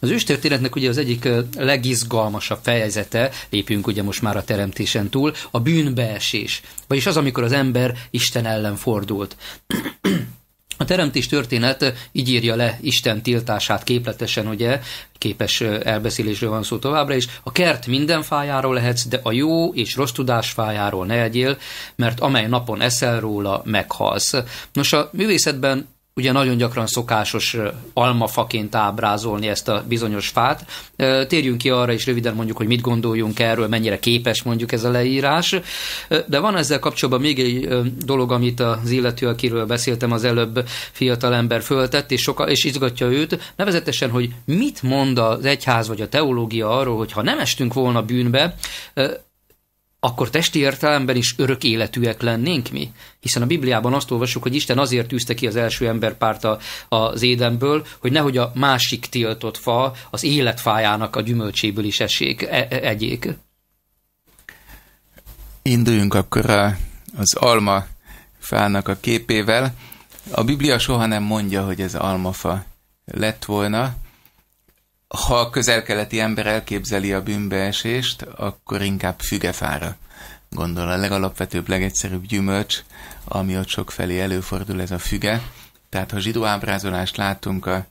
Az őstörténetnek ugye az egyik legizgalmasabb fejezete, lépjünk ugye most már a teremtésen túl, a bűnbeesés, vagyis az, amikor az ember Isten ellen fordult. A teremtés történet így írja le Isten tiltását képletesen, ugye, képes elbeszélésről van szó továbbra is. A kert minden fájáról lehetsz, de a jó és rossz tudás fájáról ne egyél, mert amely napon eszel róla, meghalsz. Nos, a művészetben ugye nagyon gyakran szokásos almafaként ábrázolni ezt a bizonyos fát. Térjünk ki arra is röviden mondjuk, hogy mit gondoljunk erről, mennyire képes mondjuk ez a leírás. De van ezzel kapcsolatban még egy dolog, amit az illető, akiről beszéltem az előbb, fiatal ember föltett, és, soka, és izgatja őt, nevezetesen, hogy mit mond az egyház vagy a teológia arról, hogy ha nem estünk volna bűnbe, akkor testi értelemben is örök életűek lennénk mi? Hiszen a Bibliában azt olvassuk, hogy Isten azért tűzte ki az első emberpárt a, az édenből, hogy nehogy a másik tiltott fa az életfájának a gyümölcséből is essék, e, e egyék. Induljunk akkor a, az alma fának a képével. A Biblia soha nem mondja, hogy ez almafa lett volna, ha a közelkeleti ember elképzeli a bűnbeesést, akkor inkább fügefára gondol. A legalapvetőbb, legegyszerűbb gyümölcs, ami ott sok felé előfordul, ez a füge. Tehát ha zsidó ábrázolást látunk a,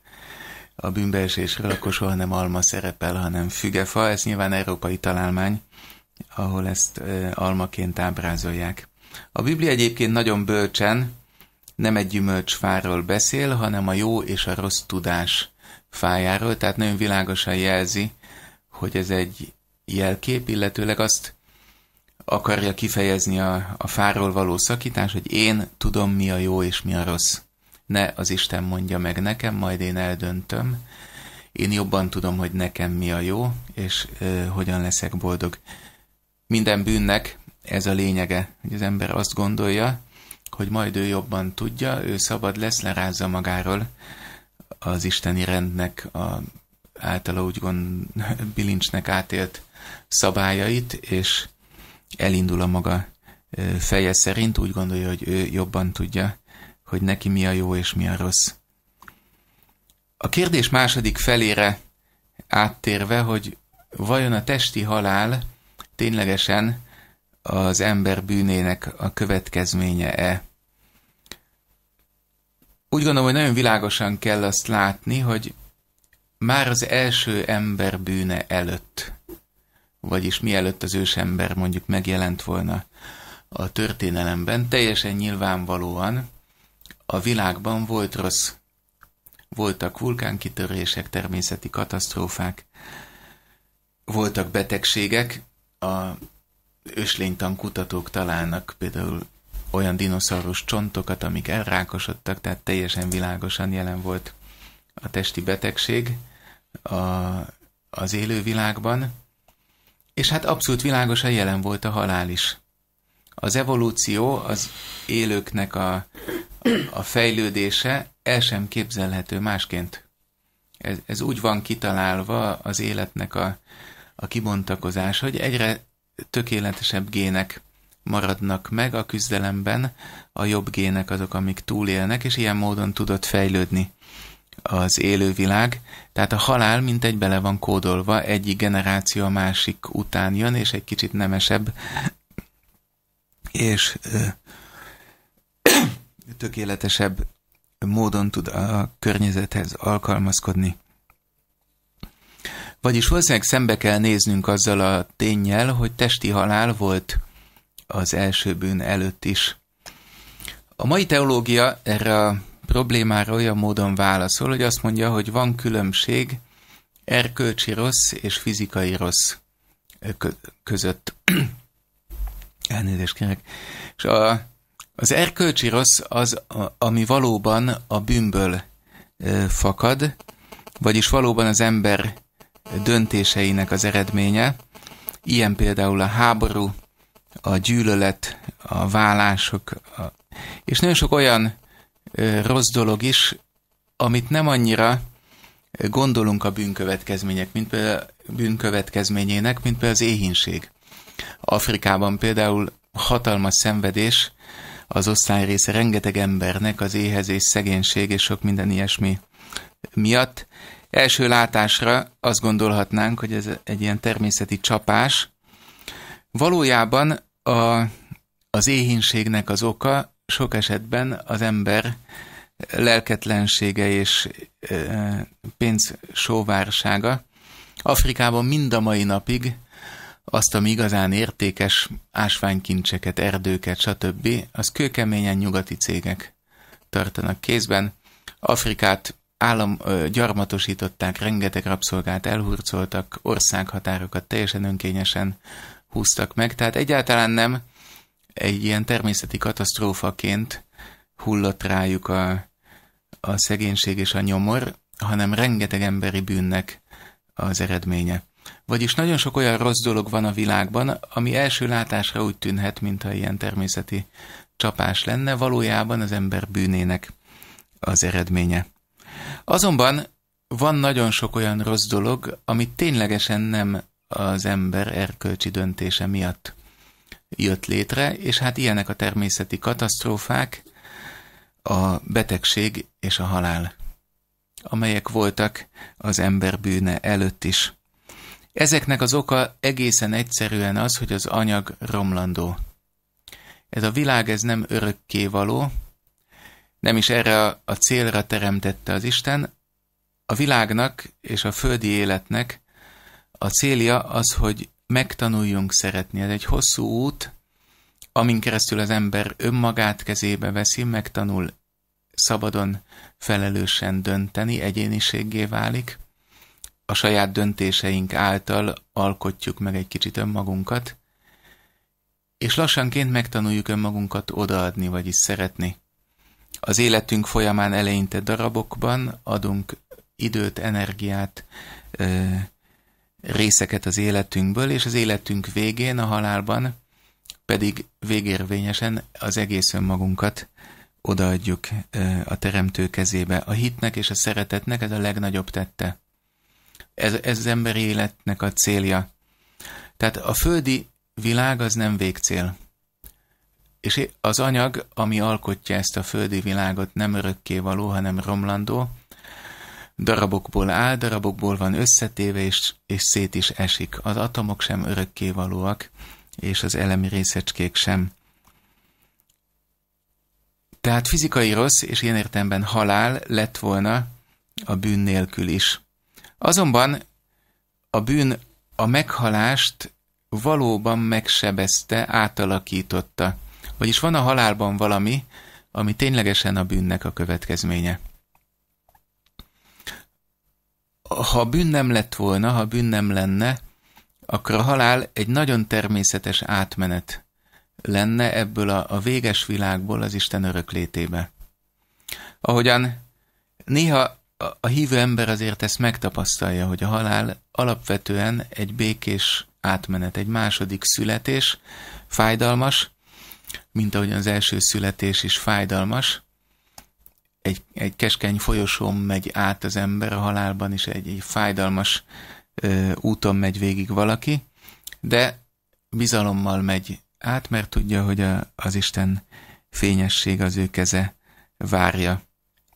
a bűnbeesésről, akkor soha nem alma szerepel, hanem fügefa. Ez nyilván európai találmány, ahol ezt e, almaként ábrázolják. A Biblia egyébként nagyon bölcsen nem egy gyümölcsfáról beszél, hanem a jó és a rossz tudás fájáról, tehát nagyon világosan jelzi, hogy ez egy jelkép, illetőleg azt akarja kifejezni a, a fáról való szakítás, hogy én tudom, mi a jó és mi a rossz. Ne az Isten mondja meg nekem, majd én eldöntöm. Én jobban tudom, hogy nekem mi a jó, és ö, hogyan leszek boldog. Minden bűnnek ez a lényege, hogy az ember azt gondolja, hogy majd ő jobban tudja, ő szabad lesz, lerázza magáról az isteni rendnek a, általa úgy gond bilincsnek átélt szabályait, és elindul a maga feje szerint, úgy gondolja, hogy ő jobban tudja, hogy neki mi a jó és mi a rossz. A kérdés második felére áttérve, hogy vajon a testi halál ténylegesen az ember bűnének a következménye-e? úgy gondolom, hogy nagyon világosan kell azt látni, hogy már az első ember bűne előtt, vagyis mielőtt az ősember mondjuk megjelent volna a történelemben, teljesen nyilvánvalóan a világban volt rossz. Voltak vulkánkitörések, természeti katasztrófák, voltak betegségek, a őslénytan kutatók találnak például olyan dinoszaurus csontokat, amik elrákosodtak, tehát teljesen világosan jelen volt a testi betegség a, az élővilágban, és hát abszolút világosan jelen volt a halál is. Az evolúció, az élőknek a, a fejlődése el sem képzelhető másként. Ez, ez úgy van kitalálva az életnek a, a kibontakozás, hogy egyre tökéletesebb gének maradnak meg a küzdelemben a jobb gének azok, amik túlélnek, és ilyen módon tudott fejlődni az élővilág. Tehát a halál mint egy bele van kódolva, egyik generáció a másik után jön, és egy kicsit nemesebb, és ö, tökéletesebb módon tud a környezethez alkalmazkodni. Vagyis valószínűleg szembe kell néznünk azzal a tényel, hogy testi halál volt az első bűn előtt is. A mai teológia erre a problémára olyan módon válaszol, hogy azt mondja, hogy van különbség erkölcsi rossz és fizikai rossz között. Elnézést kérek. És a, az erkölcsi rossz az, ami valóban a bűnből fakad, vagyis valóban az ember döntéseinek az eredménye. Ilyen például a háború, a gyűlölet, a vállások, a... és nagyon sok olyan rossz dolog is, amit nem annyira gondolunk a bűnkövetkezmények, mint például bűnkövetkezményének, mint például az éhínség. Afrikában például hatalmas szenvedés az osztály része rengeteg embernek az éhezés, szegénység és sok minden ilyesmi miatt. Első látásra azt gondolhatnánk, hogy ez egy ilyen természeti csapás. Valójában a, az éhínségnek az oka sok esetben az ember lelketlensége és pénzsóvársága. Afrikában mind a mai napig azt, ami igazán értékes ásványkincseket, erdőket, stb., az kőkeményen nyugati cégek tartanak kézben. Afrikát állam gyarmatosították, rengeteg rabszolgát elhurcoltak, országhatárokat teljesen önkényesen húztak meg, tehát egyáltalán nem egy ilyen természeti katasztrófaként hullott rájuk a, a szegénység és a nyomor, hanem rengeteg emberi bűnnek az eredménye. Vagyis nagyon sok olyan rossz dolog van a világban, ami első látásra úgy tűnhet, mintha ilyen természeti csapás lenne, valójában az ember bűnének az eredménye. Azonban van nagyon sok olyan rossz dolog, ami ténylegesen nem az ember erkölcsi döntése miatt jött létre, és hát ilyenek a természeti katasztrófák, a betegség és a halál, amelyek voltak az ember bűne előtt is. Ezeknek az oka egészen egyszerűen az, hogy az anyag romlandó. Ez a világ ez nem örökké való, nem is erre a célra teremtette az Isten. A világnak és a földi életnek a célja az, hogy megtanuljunk szeretni. Ez egy hosszú út, amin keresztül az ember önmagát kezébe veszi, megtanul szabadon, felelősen dönteni, egyéniséggé válik. A saját döntéseink által alkotjuk meg egy kicsit önmagunkat, és lassanként megtanuljuk önmagunkat odaadni, vagyis szeretni. Az életünk folyamán eleinte darabokban adunk időt, energiát, részeket az életünkből, és az életünk végén, a halálban pedig végérvényesen az egész önmagunkat odaadjuk a teremtő kezébe. A hitnek és a szeretetnek ez a legnagyobb tette. Ez, ez az emberi életnek a célja. Tehát a földi világ az nem végcél. És az anyag, ami alkotja ezt a földi világot, nem örökké való, hanem romlandó, darabokból áll, darabokból van összetéve, és, és szét is esik. Az atomok sem örökkévalóak, és az elemi részecskék sem. Tehát fizikai rossz, és ilyen értemben halál lett volna a bűn nélkül is. Azonban a bűn a meghalást valóban megsebezte, átalakította. Vagyis van a halálban valami, ami ténylegesen a bűnnek a következménye ha bűn nem lett volna, ha bűn nem lenne, akkor a halál egy nagyon természetes átmenet lenne ebből a, a véges világból az Isten öröklétébe. Ahogyan néha a hívő ember azért ezt megtapasztalja, hogy a halál alapvetően egy békés átmenet, egy második születés, fájdalmas, mint ahogyan az első születés is fájdalmas, egy, egy keskeny folyosón megy át az ember a halálban, és egy, egy fájdalmas ö, úton megy végig valaki, de bizalommal megy át, mert tudja, hogy a, az Isten fényesség az ő keze várja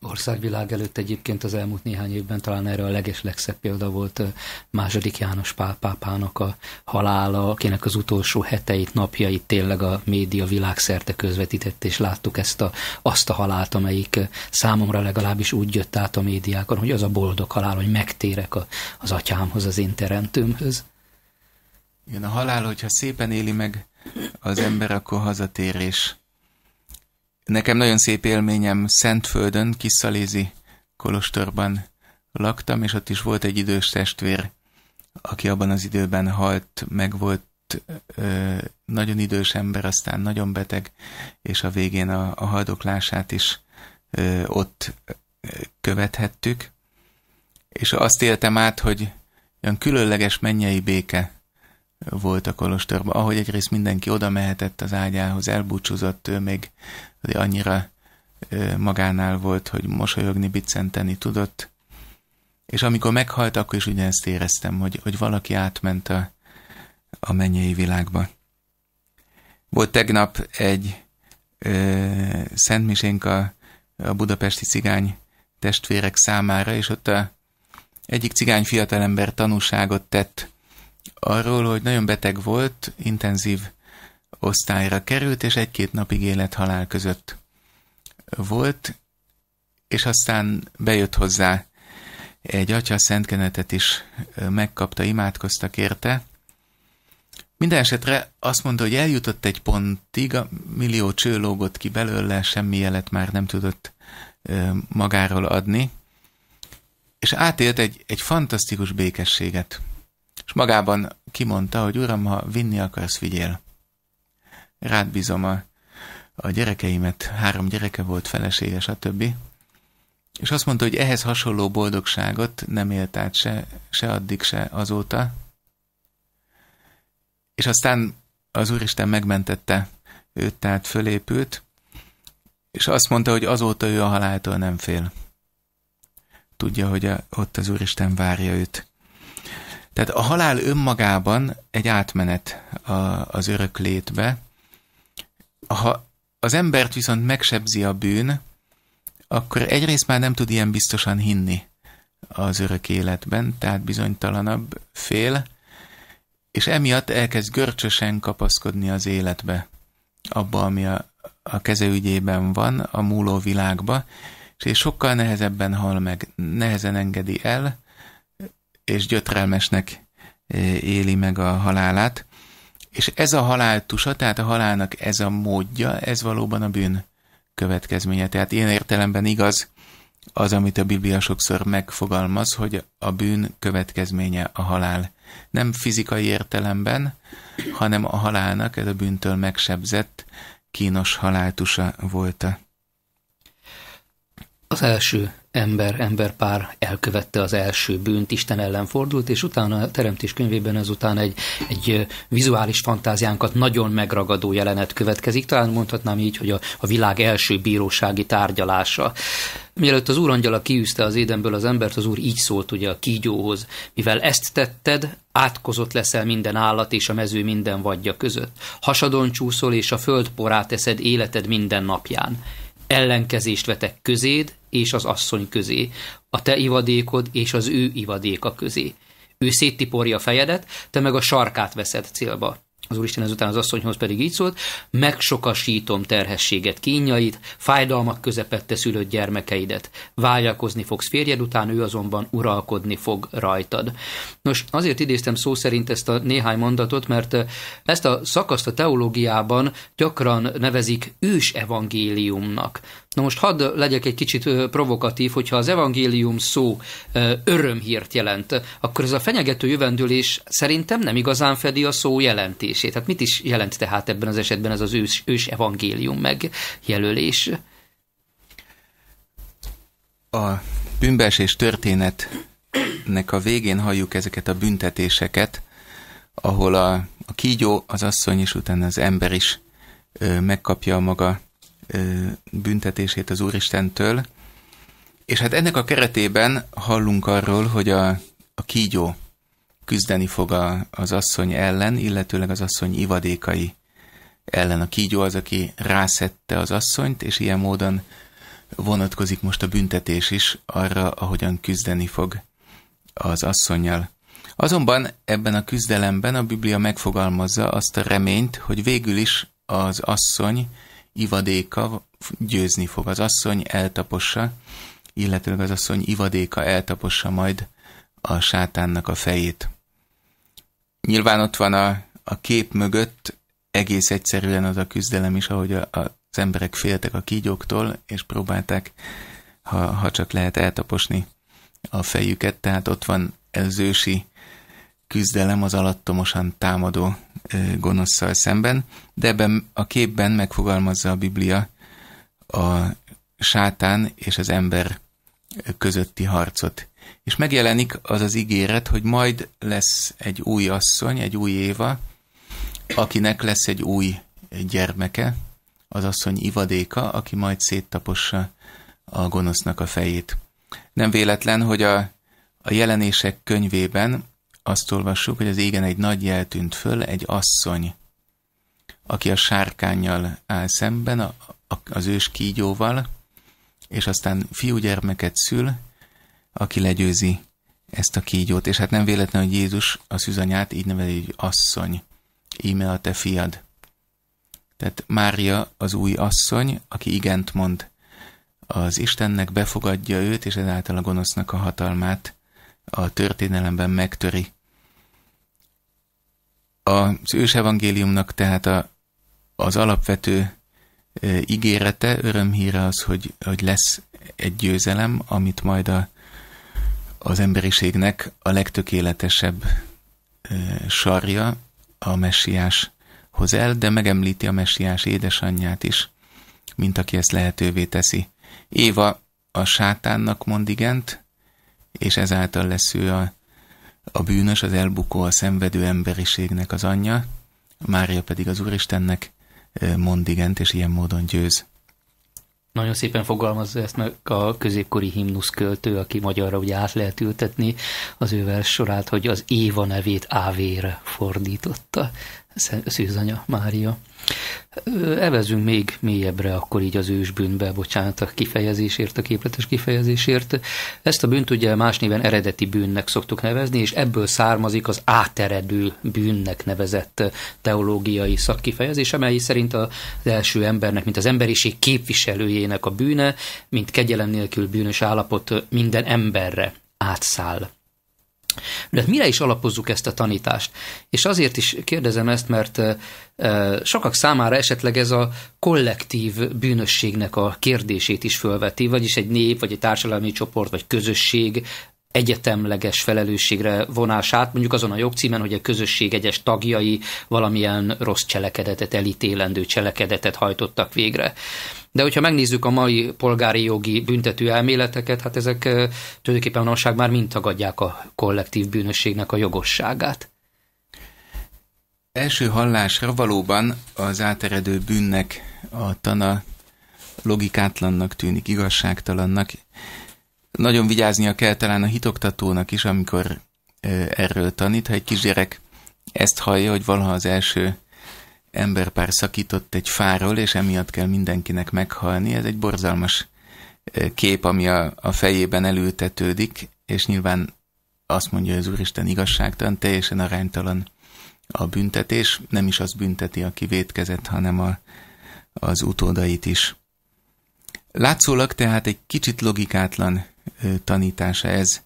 országvilág előtt egyébként az elmúlt néhány évben talán erre a leges legszebb példa volt második János Pál pápának a halála, akinek az utolsó heteit, napjait tényleg a média világszerte közvetített, és láttuk ezt a, azt a halált, amelyik számomra legalábbis úgy jött át a médiákon, hogy az a boldog halál, hogy megtérek a, az atyámhoz, az én teremtőmhöz. Igen, a halál, hogyha szépen éli meg az ember, akkor hazatérés Nekem nagyon szép élményem Szentföldön, Kiszalézi kolostorban laktam, és ott is volt egy idős testvér, aki abban az időben halt, meg volt ö, nagyon idős ember, aztán nagyon beteg, és a végén a, a haldoklását is ö, ott követhettük. És azt éltem át, hogy olyan különleges mennyei béke volt a kolostorban. Ahogy egyrészt mindenki oda mehetett az ágyához, elbúcsúzott, ő még annyira magánál volt, hogy mosolyogni, biccenteni tudott. És amikor meghalt, akkor is ugyanezt éreztem, hogy, hogy valaki átment a, a mennyei világba. Volt tegnap egy ö, szentmisénk a, a budapesti cigány testvérek számára, és ott a, egyik cigány fiatalember tanúságot tett arról, hogy nagyon beteg volt, intenzív osztályra került, és egy-két napig élet-halál között volt, és aztán bejött hozzá egy atya szentkenetet is megkapta, imádkoztak érte. Minden esetre azt mondta, hogy eljutott egy pontig, a millió cső lógott ki belőle, semmi jelet már nem tudott magáról adni, és átélt egy, egy fantasztikus békességet. És magában kimondta, hogy uram, ha vinni akarsz, vigyél. Rád bízom a, a gyerekeimet, három gyereke volt, felesége, stb. És azt mondta, hogy ehhez hasonló boldogságot nem élt át se, se addig, se azóta. És aztán az Úristen megmentette őt, tehát fölépült, és azt mondta, hogy azóta ő a haláltól nem fél. Tudja, hogy a, ott az Úristen várja őt. Tehát a halál önmagában egy átmenet a, az örök létbe. Ha az embert viszont megsebzi a bűn, akkor egyrészt már nem tud ilyen biztosan hinni az örök életben, tehát bizonytalanabb fél, és emiatt elkezd görcsösen kapaszkodni az életbe, abba, ami a, a keze ügyében van, a múló világba, és sokkal nehezebben hal meg, nehezen engedi el, és gyötrelmesnek e, éli meg a halálát. És ez a haláltusa, tehát a halálnak ez a módja, ez valóban a bűn következménye. Tehát ilyen értelemben igaz az, amit a Biblia sokszor megfogalmaz, hogy a bűn következménye a halál. Nem fizikai értelemben, hanem a halálnak ez a bűntől megsebzett, kínos haláltusa volt. Az első ember, emberpár elkövette az első bűnt, Isten ellen fordult, és utána a Teremtés könyvében ezután egy, egy vizuális fantáziánkat nagyon megragadó jelenet következik. Talán mondhatnám így, hogy a, a világ első bírósági tárgyalása. Mielőtt az úrangyala kiűzte az édenből az embert, az úr így szólt ugye a kígyóhoz, mivel ezt tetted, átkozott leszel minden állat és a mező minden vadja között. Hasadon csúszol és a föld porát eszed életed minden napján ellenkezést vetek közéd és az asszony közé, a te ivadékod és az ő ivadéka közé. Ő széttiporja a fejedet, te meg a sarkát veszed célba. Az Úristen ezután az asszonyhoz pedig így szólt, megsokasítom terhességet, kínjait, fájdalmak közepette szülött gyermekeidet. Váljakozni fogsz férjed után, ő azonban uralkodni fog rajtad. Nos, azért idéztem szó szerint ezt a néhány mondatot, mert eh, ezt a szakaszt a teológiában gyakran nevezik ős evangéliumnak. Na most hadd legyek egy kicsit eh, provokatív, hogyha az evangélium szó eh, örömhírt jelent, akkor ez a fenyegető jövendőlés szerintem nem igazán fedi a szó jelentés megjelölését. Hát mit is jelent tehát ebben az esetben ez az ős, ős evangélium megjelölés? A bűnbeesés történetnek a végén halljuk ezeket a büntetéseket, ahol a, a kígyó, az asszony és utána az ember is ö, megkapja a maga ö, büntetését az Úristentől. És hát ennek a keretében hallunk arról, hogy a, a kígyó küzdeni fog a, az asszony ellen, illetőleg az asszony ivadékai ellen. A kígyó az, aki rászette az asszonyt, és ilyen módon vonatkozik most a büntetés is arra, ahogyan küzdeni fog az asszonyjal. Azonban ebben a küzdelemben a Biblia megfogalmazza azt a reményt, hogy végül is az asszony ivadéka győzni fog. Az asszony eltapossa, illetőleg az asszony ivadéka eltapossa majd a sátánnak a fejét nyilván ott van a, a kép mögött egész egyszerűen az a küzdelem is, ahogy a, a, az emberek féltek a kígyóktól, és próbálták, ha, ha csak lehet eltaposni a fejüket, tehát ott van az ősi küzdelem az alattomosan támadó gonoszszal szemben, de ebben a képben megfogalmazza a Biblia a sátán és az ember közötti harcot és megjelenik az az ígéret, hogy majd lesz egy új asszony, egy új Éva, akinek lesz egy új gyermeke, az asszony ivadéka, aki majd széttapossa a gonosznak a fejét. Nem véletlen, hogy a, a jelenések könyvében azt olvassuk, hogy az égen egy nagy jel tűnt föl, egy asszony, aki a sárkányjal áll szemben, a, a, az ős kígyóval, és aztán fiúgyermeket szül, aki legyőzi ezt a kígyót. És hát nem véletlen, hogy Jézus a szüzanyát így neveli, hogy asszony. Íme a te fiad. Tehát Mária az új asszony, aki igent mond az Istennek, befogadja őt, és ezáltal a gonosznak a hatalmát a történelemben megtöri. Az ős evangéliumnak tehát a, az alapvető e, ígérete, örömhíre az, hogy, hogy lesz egy győzelem, amit majd a az emberiségnek a legtökéletesebb sarja a messiáshoz el, de megemlíti a messiás édesanyját is, mint aki ezt lehetővé teszi. Éva a sátánnak mond igent, és ezáltal lesz ő a, a bűnös, az elbukó, a szenvedő emberiségnek az anyja, Mária pedig az Úristennek mond igent, és ilyen módon győz. Nagyon szépen fogalmazza ezt meg a középkori himnusz költő, aki magyarra ugye át lehet ültetni az ő vers sorát, hogy az Éva nevét Ávére fordította Szűzanya Mária. Evezünk még mélyebbre akkor így az ősbűnbe, bocsánat a kifejezésért, a képletes kifejezésért. Ezt a bűnt ugye más néven eredeti bűnnek szoktuk nevezni, és ebből származik az áteredő bűnnek nevezett teológiai szakkifejezés, amely szerint az első embernek, mint az emberiség képviselőjének a bűne, mint kegyelem nélkül bűnös állapot minden emberre átszáll. De hát mire is alapozzuk ezt a tanítást? És azért is kérdezem ezt, mert sokak számára esetleg ez a kollektív bűnösségnek a kérdését is fölveti, vagyis egy nép, vagy egy társadalmi csoport, vagy közösség egyetemleges felelősségre vonását, mondjuk azon a jogcímen, hogy a közösség egyes tagjai valamilyen rossz cselekedetet, elítélendő cselekedetet hajtottak végre. De hogyha megnézzük a mai polgári jogi büntető elméleteket, hát ezek tulajdonképpen manapság már mind tagadják a kollektív bűnösségnek a jogosságát. Első hallásra valóban az áteredő bűnnek a tana logikátlannak tűnik, igazságtalannak. Nagyon vigyáznia kell talán a hitoktatónak is, amikor erről tanít, ha egy kisgyerek ezt hallja, hogy valaha az első emberpár szakított egy fáról, és emiatt kell mindenkinek meghalni. Ez egy borzalmas kép, ami a, a fejében elültetődik, és nyilván azt mondja, hogy az Úristen igazságtalan, teljesen aránytalan a büntetés. Nem is az bünteti, aki vétkezett, hanem a, az utódait is. Látszólag tehát egy kicsit logikátlan tanítása ez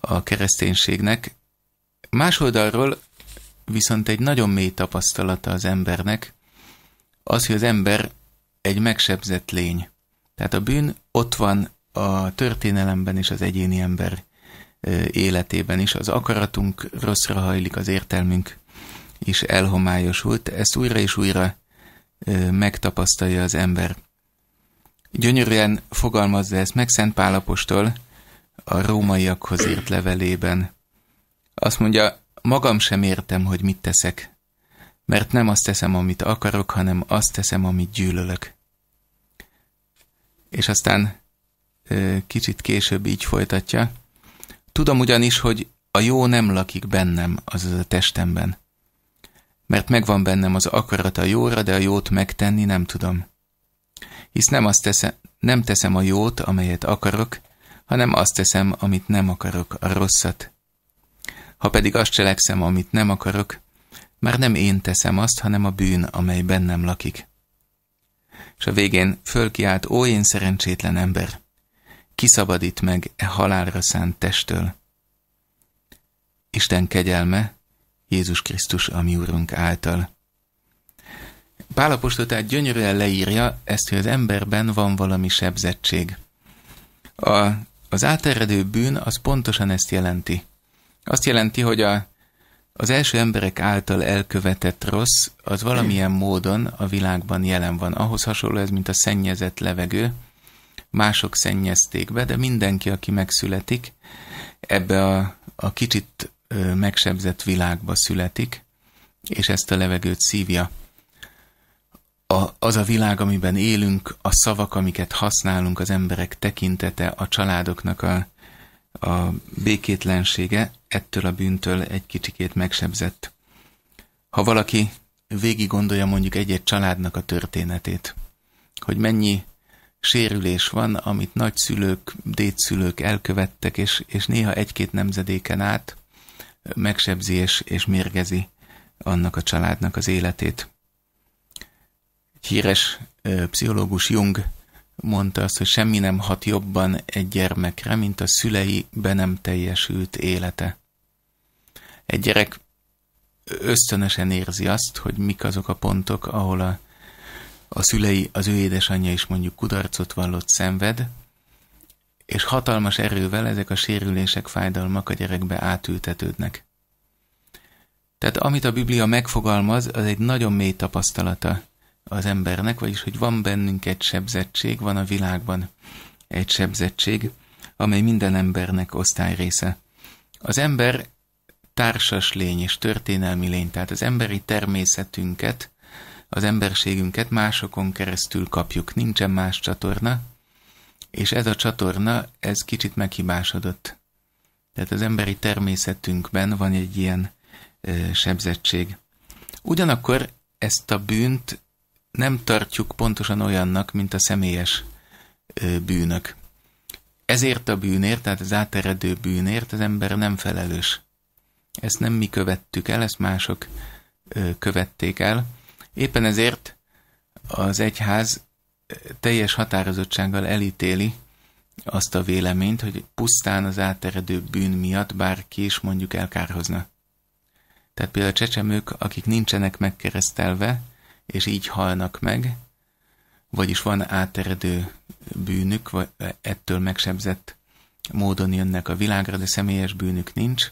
a kereszténységnek. Más oldalról viszont egy nagyon mély tapasztalata az embernek, az, hogy az ember egy megsebzett lény. Tehát a bűn ott van a történelemben és az egyéni ember életében is. Az akaratunk rosszra hajlik, az értelmünk is elhomályosult. Ezt újra és újra megtapasztalja az ember. Gyönyörűen fogalmazza ezt meg Szent Pálapostól a rómaiakhoz írt levelében. Azt mondja, magam sem értem, hogy mit teszek, mert nem azt teszem, amit akarok, hanem azt teszem, amit gyűlölök. És aztán kicsit később így folytatja. Tudom ugyanis, hogy a jó nem lakik bennem, azaz a testemben. Mert megvan bennem az akarat a jóra, de a jót megtenni nem tudom. Hisz nem, azt teszem, nem teszem a jót, amelyet akarok, hanem azt teszem, amit nem akarok, a rosszat, ha pedig azt cselekszem, amit nem akarok, már nem én teszem azt, hanem a bűn, amely bennem lakik. És a végén fölkiált, ó én szerencsétlen ember, kiszabadít meg e halálra szánt testtől. Isten kegyelme, Jézus Krisztus, a mi Úrunk által. Pálapostól tehát gyönyörűen leírja ezt, hogy az emberben van valami sebzettség. A, az áteredő bűn az pontosan ezt jelenti. Azt jelenti, hogy a, az első emberek által elkövetett rossz, az valamilyen módon a világban jelen van. Ahhoz hasonló ez, mint a szennyezett levegő. Mások szennyezték be, de mindenki, aki megszületik, ebbe a, a kicsit megsebzett világba születik, és ezt a levegőt szívja. A, az a világ, amiben élünk, a szavak, amiket használunk, az emberek tekintete, a családoknak a, a békétlensége, ettől a bűntől egy kicsikét megsebzett. Ha valaki végig gondolja mondjuk egy-egy családnak a történetét, hogy mennyi sérülés van, amit nagyszülők, dédszülők elkövettek, és, és néha egy-két nemzedéken át megsebzi és, és mérgezi annak a családnak az életét. Egy híres ö, pszichológus Jung mondta azt, hogy semmi nem hat jobban egy gyermekre, mint a szülei be nem teljesült élete egy gyerek ösztönösen érzi azt, hogy mik azok a pontok, ahol a, a szülei, az ő édesanyja is mondjuk kudarcot vallott szenved, és hatalmas erővel ezek a sérülések, fájdalmak a gyerekbe átültetődnek. Tehát amit a Biblia megfogalmaz, az egy nagyon mély tapasztalata az embernek, vagyis hogy van bennünk egy sebzettség, van a világban egy sebzettség, amely minden embernek osztály része. Az ember társas lény és történelmi lény, tehát az emberi természetünket, az emberségünket másokon keresztül kapjuk, nincsen más csatorna, és ez a csatorna, ez kicsit meghibásodott. Tehát az emberi természetünkben van egy ilyen ö, sebzettség. Ugyanakkor ezt a bűnt nem tartjuk pontosan olyannak, mint a személyes ö, bűnök. Ezért a bűnért, tehát az áteredő bűnért az ember nem felelős. Ezt nem mi követtük el, ezt mások követték el. Éppen ezért az egyház teljes határozottsággal elítéli azt a véleményt, hogy pusztán az áteredő bűn miatt bárki is mondjuk elkárhozna. Tehát például a csecsemők, akik nincsenek megkeresztelve, és így halnak meg, vagyis van áteredő bűnük, vagy ettől megsebzett módon jönnek a világra, de személyes bűnük nincs,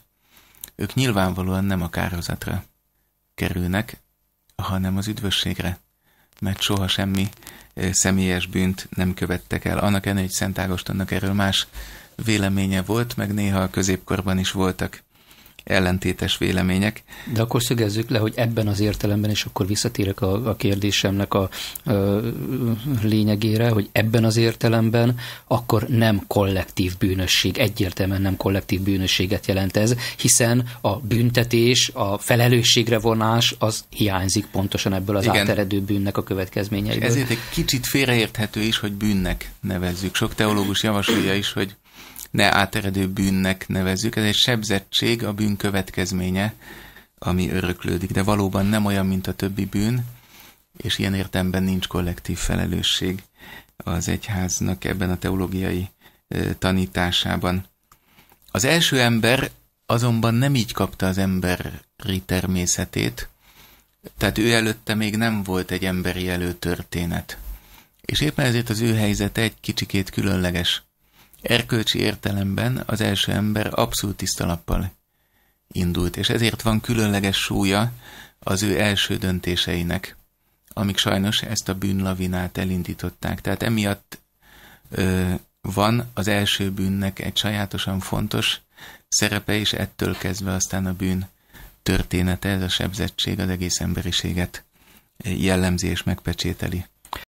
ők nyilvánvalóan nem a kárhozatra kerülnek, hanem az üdvösségre, mert soha semmi személyes bűnt nem követtek el. Annak ennél, hogy Szent Ágostonnak erről más véleménye volt, meg néha a középkorban is voltak ellentétes vélemények. De akkor szögezzük le, hogy ebben az értelemben, és akkor visszatérek a, a kérdésemnek a, a lényegére, hogy ebben az értelemben akkor nem kollektív bűnösség, egyértelműen nem kollektív bűnösséget jelent ez, hiszen a büntetés, a felelősségre vonás az hiányzik pontosan ebből az Igen. áteredő bűnnek a következményeiből. Ezért egy kicsit félreérthető is, hogy bűnnek nevezzük. Sok teológus javasolja is, hogy ne áteredő bűnnek nevezzük. Ez egy sebzettség, a bűn következménye, ami öröklődik, de valóban nem olyan, mint a többi bűn, és ilyen értemben nincs kollektív felelősség az egyháznak ebben a teológiai tanításában. Az első ember azonban nem így kapta az emberi természetét, tehát ő előtte még nem volt egy emberi előtörténet. És éppen ezért az ő helyzete egy kicsikét különleges. Erkölcsi értelemben az első ember abszolút tiszta lappal indult, és ezért van különleges súlya az ő első döntéseinek, amik sajnos ezt a bűnlavinát elindították. Tehát emiatt ö, van az első bűnnek egy sajátosan fontos szerepe, és ettől kezdve aztán a bűn története, ez a sebzettség az egész emberiséget jellemzi és megpecsételi.